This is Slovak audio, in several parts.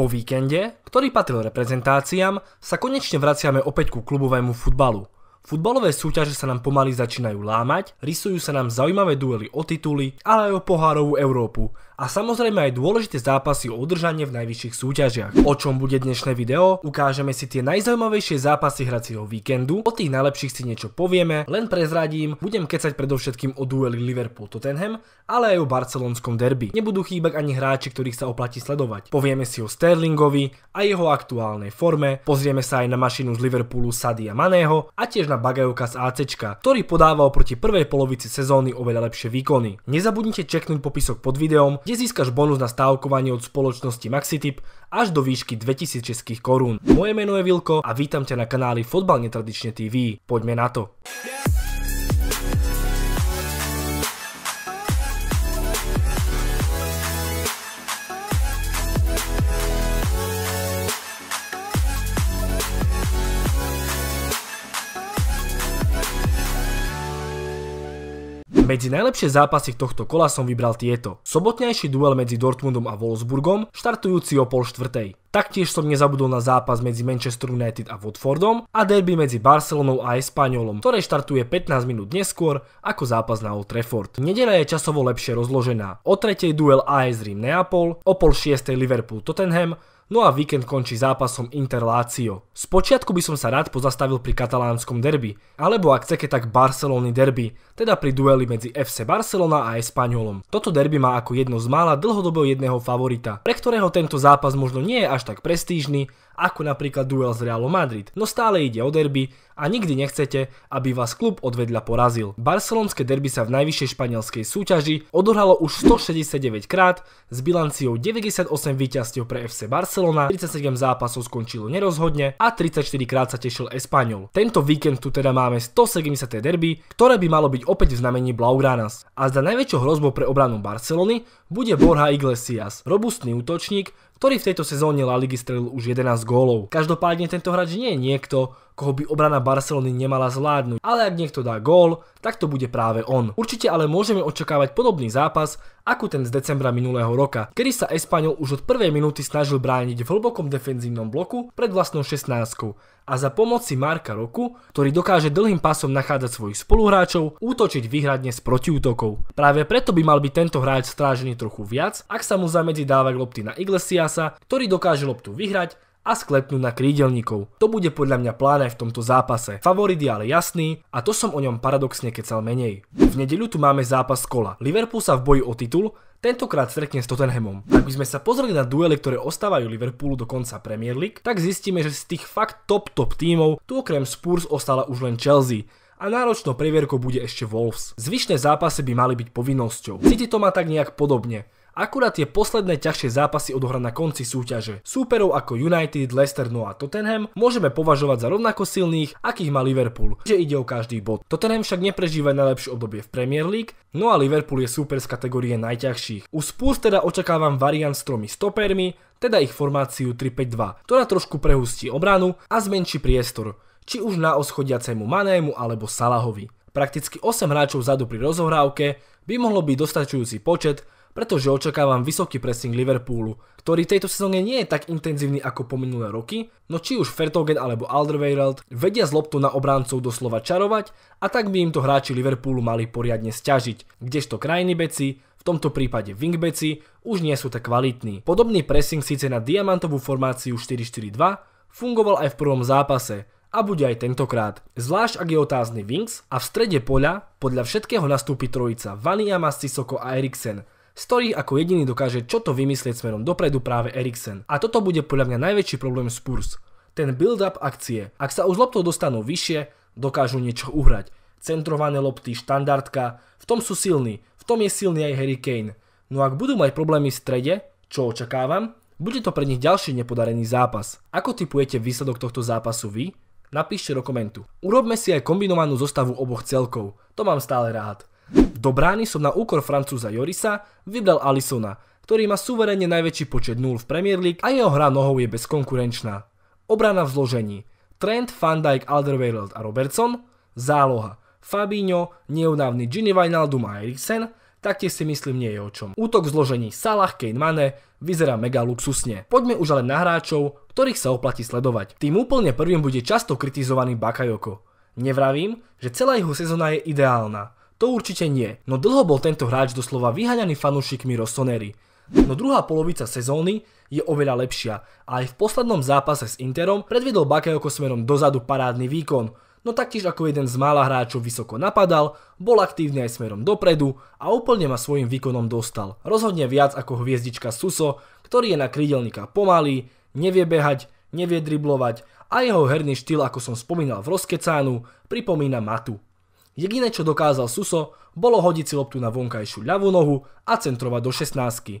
Po víkende, ktorý patril reprezentáciám, sa konečne vraciame opäť ku klubovému futbalu. Futbalové súťaže sa nám pomaly začínajú lámať, rysujú sa nám zaujímavé duely o tituly, ale aj o pohárovú Európu a samozrejme aj dôležité zápasy o udržanie v najvyšších súťažiach. O čom bude dnešné video? Ukážeme si tie najzaujímavejšie zápasy hracieho víkendu, o tých najlepších si niečo povieme, len prezradím, budem kecať predovšetkým o dueli Liverpool-Tottenham, ale aj o barcelonskom derby. Nebudú chýbať ani hráči, ktorých sa oplatí sledovať. Povieme si o Sterlingovi a jeho aktuálnej forme, pozrieme sa aj na mašinu z Liverpoolu Sadia Maného a tiež na Bagajoka z AC, ktorý podával proti prvej polovici sezóny oveľa lepšie výkony. Nezabudnite čeknúť popisok pod videom, kde získaš bonus na stávkovanie od spoločnosti Maxitip až do výšky 2000 českých korún. Moje meno je Vilko a vítam ťa na kanáli Fotbal netradične TV. Poďme na to. Yeah. Medzi najlepšie zápasy tohto kola som vybral tieto. Sobotnejší duel medzi Dortmundom a Wolfsburgom, štartujúci o pol štvrtej. Taktiež som nezabudol na zápas medzi Manchester United a Watfordom a derby medzi Barcelonou a Espanolom, ktoré štartuje 15 minút neskôr ako zápas na Old Trafford. Nedela je časovo lepšie rozložená. O tretej duel AS Rim Neapol, o pol šiestej Liverpool Tottenham, no a víkend končí zápasom Inter Lazio. Spočiatku by som sa rád pozastavil pri katalánskom derby, alebo ak chcete tak Barcelony derby, teda pri dueli medzi FC Barcelona a Espanyolom. Toto derby má ako jedno z mála dlhodobo jedného favorita, pre ktorého tento zápas možno nie je až tak prestížny, ako napríklad duel s Realom Madrid, no stále ide o derby a nikdy nechcete, aby vás klub odvedľa porazil. Barcelonské derby sa v najvyššej španielskej súťaži odohralo už 169 krát s bilanciou 98 výťazťov pre FC Barcelona, 37 zápasov skončilo nerozhodne a 34 krát sa tešil Espanol. Tento víkend tu teda máme 170. derby, ktoré by malo byť opäť v znamení Blaugranas. A za najväčšou hrozbou pre obranu Barcelony bude Borja Iglesias, robustný útočník, ktorý v tejto sezóne La Ligy strelil už 11 gólov. Každopádne tento hráč nie je niekto, koho by obrana Barcelony nemala zvládnuť, ale ak niekto dá gól, tak to bude práve on. Určite ale môžeme očakávať podobný zápas ako ten z decembra minulého roka, kedy sa Espanol už od prvej minúty snažil brániť v hlbokom defenzívnom bloku pred vlastnou 16 a za pomoci Marka Roku, ktorý dokáže dlhým pasom nachádzať svojich spoluhráčov, útočiť výhradne s protiútokov. Práve preto by mal byť tento hráč strážený trochu viac, ak sa mu zamedzi dávať lopty na Iglesiasa, ktorý dokáže loptu vyhrať a sklepnú na krídelníkov. To bude podľa mňa plán aj v tomto zápase. Favorit je ale jasný a to som o ňom paradoxne kecal menej. V nedeľu tu máme zápas kola. Liverpool sa v boji o titul tentokrát stretne s Tottenhamom. Ak by sme sa pozreli na duely, ktoré ostávajú Liverpoolu do konca Premier League, tak zistíme, že z tých fakt top top tímov tu okrem Spurs ostala už len Chelsea, a náročnou previerkou bude ešte Wolves. Zvyšné zápasy by mali byť povinnosťou. City to má tak nejak podobne. Akurát tie posledné ťažšie zápasy odohra na konci súťaže. Súperov ako United, Leicester, no a Tottenham môžeme považovať za rovnako silných, akých má Liverpool, že ide o každý bod. Tottenham však neprežíva najlepšie obdobie v Premier League, no a Liverpool je súper z kategórie najťažších. U Spurs teda očakávam variant s tromi stopermi, teda ich formáciu 3-5-2, ktorá trošku prehustí obranu a zmenší priestor, či už na oschodiacemu Manému alebo Salahovi. Prakticky 8 hráčov zadu pri rozohrávke by mohlo byť dostačujúci počet, pretože očakávam vysoký pressing Liverpoolu, ktorý tejto sezóne nie je tak intenzívny ako po minulé roky, no či už Fertogen alebo Alderweireld vedia z loptu na obráncov doslova čarovať a tak by im to hráči Liverpoolu mali poriadne stiažiť, kdežto krajní beci v tomto prípade wingbeci už nie sú tak kvalitní. Podobný pressing síce na diamantovú formáciu 4-4-2 fungoval aj v prvom zápase, a bude aj tentokrát. Zvlášť ak je otázny Wings a v strede poľa podľa všetkého nastúpi trojica Vaniama, Sisoko a Eriksen, z ktorých ako jediný dokáže čo to vymyslieť smerom dopredu práve Eriksen. A toto bude podľa mňa najväčší problém Spurs. Ten build-up akcie. Ak sa už loptou dostanú vyššie, dokážu niečo uhrať. Centrované lopty, štandardka, v tom sú silní, v tom je silný aj Harry Kane. No ak budú mať problémy v strede, čo očakávam, bude to pre nich ďalší nepodarený zápas. Ako typujete výsledok tohto zápasu vy? Napíšte do komentu. Urobme si aj kombinovanú zostavu oboch celkov. To mám stále rád. Do brány som na úkor francúza Jorisa vybral Alisona, ktorý má suverénne najväčší počet 0 v Premier League a jeho hra nohou je bezkonkurenčná. Obrana v zložení Trent, Van Dijk, Alderweireld a Robertson, záloha Fabinho, neunávny Gini Wijnaldum a Eriksen, taktiež si myslím nie je o čom. Útok v zložení Salah, Kane, Mane vyzerá mega luxusne. Poďme už ale na hráčov, ktorých sa oplatí sledovať. Tým úplne prvým bude často kritizovaný Bakayoko. Nevravím, že celá jeho sezóna je ideálna, to určite nie, no dlho bol tento hráč doslova vyhaňaný fanúšikmi Rossoneri. No druhá polovica sezóny je oveľa lepšia a aj v poslednom zápase s Interom predvedol Bakayoko smerom dozadu parádny výkon, no taktiež ako jeden z mála hráčov vysoko napadal, bol aktívny aj smerom dopredu a úplne ma svojim výkonom dostal. Rozhodne viac ako hviezdička Suso, ktorý je na krídelníka pomalý, nevie behať, nevie driblovať a jeho herný štýl, ako som spomínal v Roskecánu, pripomína Matu. Jediné, čo dokázal Suso, bolo hodiť si loptu na vonkajšiu ľavú nohu a centrovať do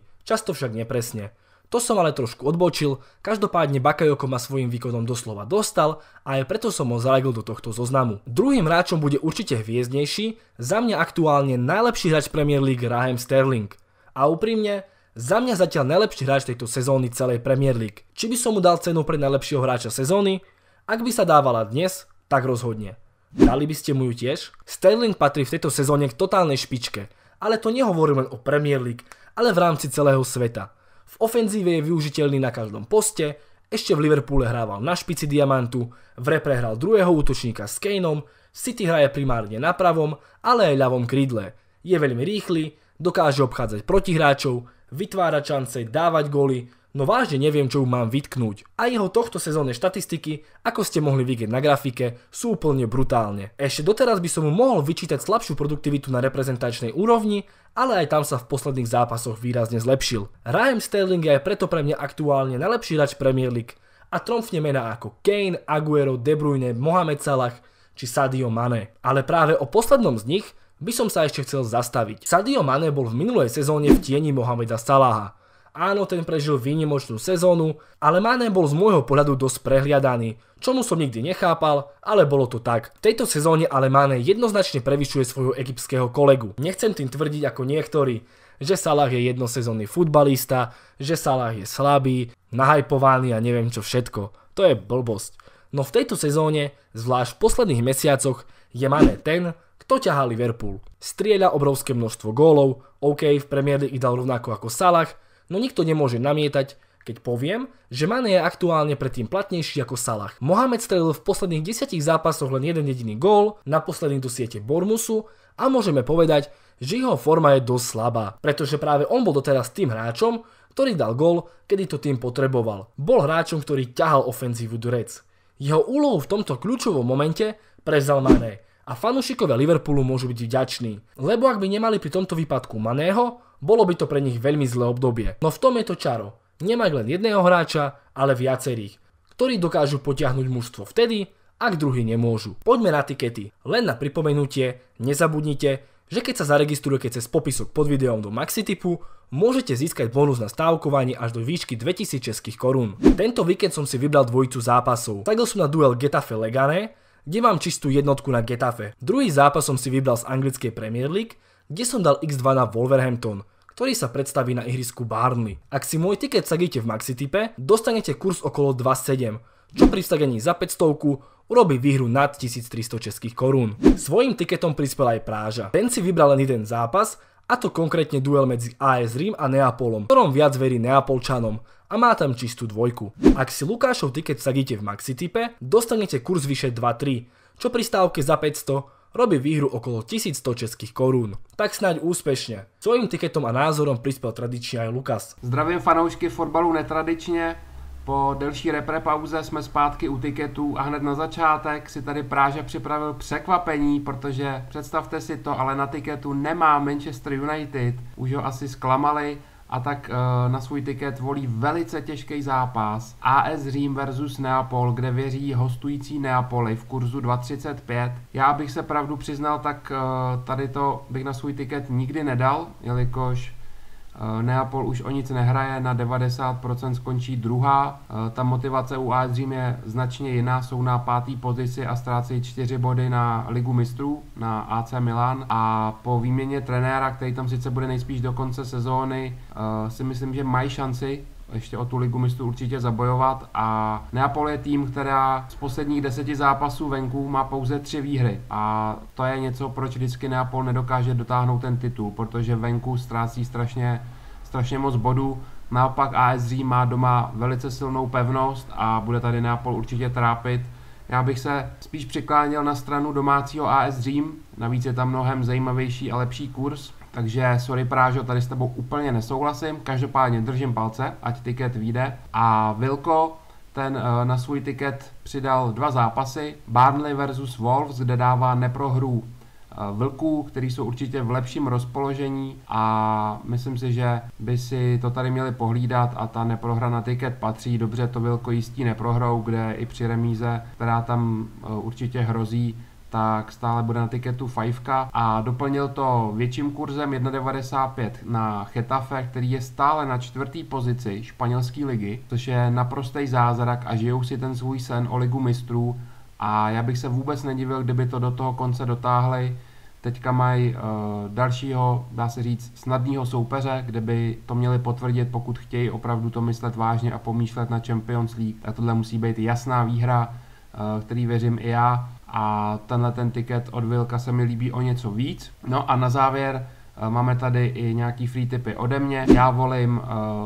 16 často však nepresne. To som ale trošku odbočil, každopádne Bakajoko ma svojim výkonom doslova dostal a aj preto som ho zaradil do tohto zoznamu. Druhým hráčom bude určite hviezdnejší, za mňa aktuálne najlepší hráč Premier League Raheem Sterling. A úprimne, za mňa zatiaľ najlepší hráč tejto sezóny celej Premier League. Či by som mu dal cenu pre najlepšieho hráča sezóny? Ak by sa dávala dnes, tak rozhodne. Dali by ste mu ju tiež? Sterling patrí v tejto sezóne k totálnej špičke, ale to nehovorím len o Premier League, ale v rámci celého sveta. V ofenzíve je využiteľný na každom poste, ešte v Liverpoole hrával na špici diamantu, v repre hral druhého útočníka s Kaneom, City hraje primárne na pravom, ale aj ľavom krídle. Je veľmi rýchly, dokáže obchádzať protihráčov, vytvára šance, dávať góly, No vážne neviem, čo ju mám vytknúť. A jeho tohto sezónne štatistiky, ako ste mohli vidieť na grafike, sú úplne brutálne. Ešte doteraz by som mu mohol vyčítať slabšiu produktivitu na reprezentačnej úrovni, ale aj tam sa v posledných zápasoch výrazne zlepšil. Raheem Sterling je aj preto pre mňa aktuálne najlepší rač Premier League a tromfne mená ako Kane, Aguero, De Bruyne, Mohamed Salah či Sadio Mane. Ale práve o poslednom z nich by som sa ešte chcel zastaviť. Sadio Mane bol v minulej sezóne v tieni Mohameda Salaha Áno, ten prežil výnimočnú sezónu, ale Mané bol z môjho pohľadu dosť prehliadaný, čomu som nikdy nechápal, ale bolo to tak. V tejto sezóne ale Mané jednoznačne prevyšuje svojho egyptského kolegu. Nechcem tým tvrdiť ako niektorí, že Salah je jednosezónny futbalista, že Salah je slabý, nahajpovaný a neviem čo všetko. To je blbosť. No v tejto sezóne, zvlášť v posledných mesiacoch, je Mané ten, kto ťahá Liverpool. Strieľa obrovské množstvo gólov, OK, v Premier League dal rovnako ako Salah, No nikto nemôže namietať, keď poviem, že Mane je aktuálne predtým platnejší ako Salah. Mohamed strelil v posledných 10 zápasoch len jeden jediný gól, naposledy do siete Bormusu a môžeme povedať, že jeho forma je dosť slabá, pretože práve on bol doteraz tým hráčom, ktorý dal gól, kedy to tým potreboval. Bol hráčom, ktorý ťahal ofenzívu Durec. Jeho úlohu v tomto kľúčovom momente prezal Mane a fanúšikovia Liverpoolu môžu byť vďační, lebo ak by nemali pri tomto výpadku Maného, bolo by to pre nich veľmi zlé obdobie. No v tom je to čaro. Nemať len jedného hráča, ale viacerých, ktorí dokážu potiahnuť mužstvo vtedy, ak druhý nemôžu. Poďme na tikety. Len na pripomenutie, nezabudnite, že keď sa zaregistrujete cez popisok pod videom do Maxitipu, môžete získať bonus na stávkovanie až do výšky 2000 českých korún. Tento víkend som si vybral dvojicu zápasov. Sadil som na duel Getafe Legané, kde mám čistú jednotku na Getafe. Druhý zápas som si vybral z anglickej Premier League, kde som dal x2 na Wolverhampton, ktorý sa predstaví na ihrisku Barnley. Ak si môj tiket sadíte v maxitype, dostanete kurz okolo 2,7, čo pri vsadení za 500 urobí výhru nad 1300 českých korún. Svojím tiketom prispel aj Práža. Ten si vybral len jeden zápas, a to konkrétne duel medzi AS Rím a Neapolom, ktorom viac verí Neapolčanom a má tam čistú dvojku. Ak si Lukášov tiket sadíte v Maxitipe, dostanete kurz vyše 2-3, čo pri stávke za 500 robí výhru okolo 1100 českých korún. Tak snáď úspešne. Svojím tiketom a názorom prispel tradične aj Lukas. Zdravím fanoušky fotbalu netradičně. Po delší repre pauze jsme zpátky u tiketů a hned na začátek si tady Práže připravil překvapení, protože představte si to, ale na tiketu nemá Manchester United. Už ho asi zklamali a tak e, na svůj tiket volí velice těžký zápas AS Řím versus Neapol, kde věří hostující Neapoli v kurzu 2.35. Já bych se pravdu přiznal, tak e, tady to bych na svůj tiket nikdy nedal, jelikož Eh, Neapol už o nic nehraje, na 90% skončí druhá. Eh, Ta motivace u AS Řím je značně jiná, jsou na pátý pozici a ztrácí čtyři body na Ligu mistrů, na AC Milan. A po výměně trenéra, který tam sice bude nejspíš do konce sezóny, eh, si myslím, že mají šanci ještě o tu ligu mistrů určitě zabojovat a Neapol je tým, která z posledních deseti zápasů venku má pouze tři výhry a to je něco, proč vždycky Neapol nedokáže dotáhnout ten titul, protože venku ztrácí strašně, strašně moc bodů, naopak AS Řím má doma velice silnou pevnost a bude tady Neapol určitě trápit. Já bych se spíš přikláněl na stranu domácího AS Řím, navíc je tam mnohem zajímavější a lepší kurz, Takže sorry Prážo, tady s tebou úplně nesouhlasím. Každopádně držím palce, ať tiket vyjde. A Vilko, ten eh, na svůj tiket přidal dva zápasy. Barnley versus Wolves, kde dává neprohru eh, vlků, který jsou určitě v lepším rozpoložení a myslím si, že by si to tady měli pohlídat a ta neprohra na tiket patří dobře to Vilko jistí neprohrou, kde i při remíze, která tam eh, určitě hrozí, tak stále bude na tiketu 5 a doplnil to větším kurzem 1,95 na Chetafe, který je stále na čtvrtý pozici španělské ligy, což je naprostý zázrak a žijou si ten svůj sen o ligu mistrů a já bych se vůbec nedivil, kdyby to do toho konce dotáhli. Teďka mají uh, dalšího, dá se říct, snadného soupeře, kde by to měli potvrdit, pokud chtějí opravdu to myslet vážně a pomýšlet na Champions League. A tohle musí být jasná výhra, uh, který věřím i já a tenhle ten tiket od Vilka se mi líbí o něco víc. No a na závěr eh, Máme tady i nějaký free tipy ode mě. Já volím uh,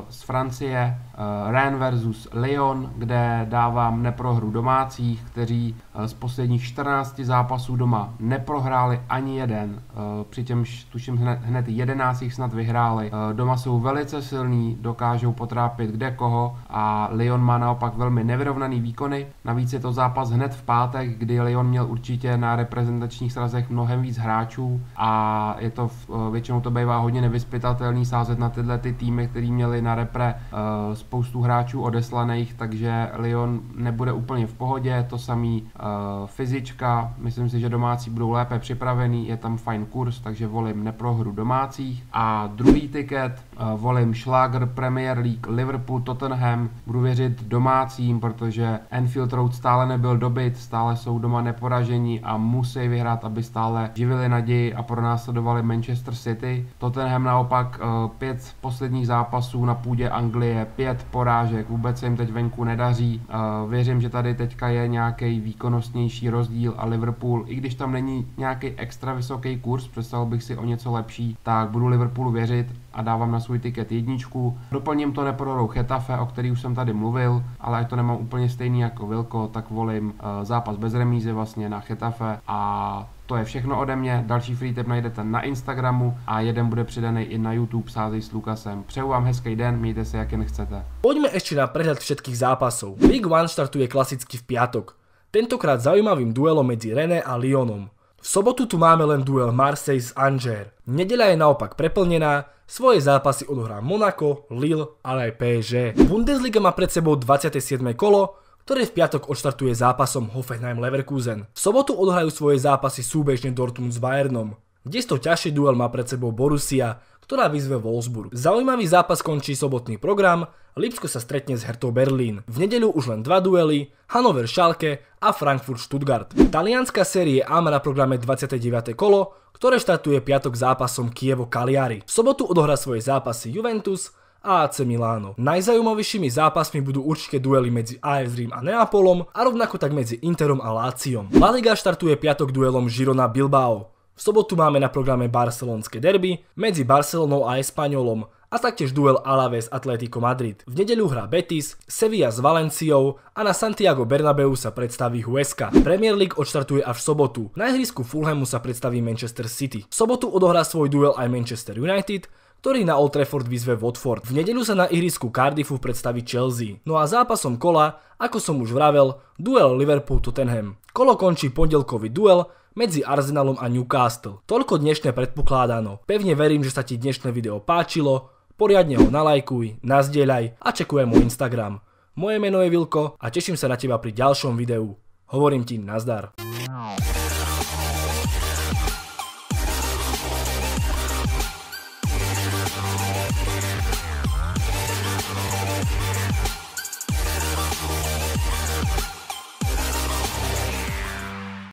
z Francie Eh, Ren versus Lyon, kde dávám neprohru domácích, kteří eh, z posledních 14 zápasů doma neprohráli ani jeden, eh, přičemž tuším hned 11 jich snad vyhráli. Doma jsou velice silní, dokážou potrápit kde koho a Lyon má naopak velmi nevyrovnaný výkony. Navíc je to zápas hned v pátek, kdy Lyon měl určitě na reprezentačních srazech mnohem víc hráčů a je to většinou to bývá hodně nevyspytatelný sázet na tyhle ty týmy, které měli na repre spoustu hráčů odeslaných, takže Lyon nebude úplně v pohodě, to samý uh, fyzička, myslím si, že domácí budou lépe připravený, je tam fajn kurz, takže volím neprohru domácích. A druhý tiket, uh, volím Schlager Premier League Liverpool Tottenham, budu věřit domácím, protože Enfield Road stále nebyl dobyt, stále jsou doma neporažení a musí vyhrát, aby stále živili naději a pronásledovali Manchester City. Tottenham naopak uh, pět posledních zápasů na půdě Anglie, pět pět porážek, vůbec se jim teď venku nedaří. Eh, věřím, že tady teďka je nějaký výkonnostnější rozdíl a Liverpool, i když tam není nějaký extra vysoký kurz, představil bych si o něco lepší, tak budu Liverpoolu věřit a dávám na svůj tiket jedničku. Doplním to neprodou Chetafe, o který už jsem tady mluvil, ale ať to nemám úplně stejný jako Vilko, tak volím eh, zápas bez remízy vlastně na Chetafe a to je všechno ode mě, další free tip najdete na Instagramu a jeden bude přidaný i na YouTube Sázej s Lukasem. Přeju vám hezký den, mějte se jak jen chcete. Poďme ešte na prehľad všetkých zápasov. Big One štartuje klasicky v piatok. Tentokrát zaujímavým duelom medzi René a Lyonom. V sobotu tu máme len duel Marseille s Angers. Nedeľa je naopak preplnená, svoje zápasy odohrá Monaco, Lille, ale aj PSG. Bundesliga má pred sebou 27. kolo, ktoré v piatok odštartuje zápasom Hoffenheim Leverkusen. V sobotu odhrajú svoje zápasy súbežne Dortmund s Bayernom. Kdesto ťažší duel má pred sebou Borussia, ktorá vyzve Wolfsburg. Zaujímavý zápas končí sobotný program, Lipsko sa stretne s Hertou Berlín. V nedeľu už len dva duely, Hanover Schalke a Frankfurt Stuttgart. Talianská série A má na programe 29. kolo, ktoré štartuje piatok zápasom Kievo Cagliari. V sobotu odohrá svoje zápasy Juventus, a AC Milano. Najzaujímavejšími zápasmi budú určite duely medzi AS Rím a Neapolom a rovnako tak medzi Interom a Láciom. La Liga štartuje piatok duelom Girona Bilbao. V sobotu máme na programe barcelonské derby medzi Barcelonou a Espanolom a taktiež duel Alaves Atletico Madrid. V nedeľu hrá Betis, Sevilla s Valenciou a na Santiago Bernabeu sa predstaví Huesca. Premier League odštartuje až v sobotu. Na ihrisku Fulhamu sa predstaví Manchester City. V sobotu odohrá svoj duel aj Manchester United, ktorý na Old Trafford vyzve Watford. V nedeľu sa na ihrisku Cardiffu predstaví Chelsea. No a zápasom kola, ako som už vravel, duel Liverpool-Tottenham. Kolo končí pondelkový duel, medzi Arsenalom a Newcastle. Toľko dnešné predpokládano. Pevne verím, že sa ti dnešné video páčilo, poriadne ho nalajkuj, nazdieľaj a čekujem môj Instagram. Moje meno je Vilko a teším sa na teba pri ďalšom videu. Hovorím ti nazdar.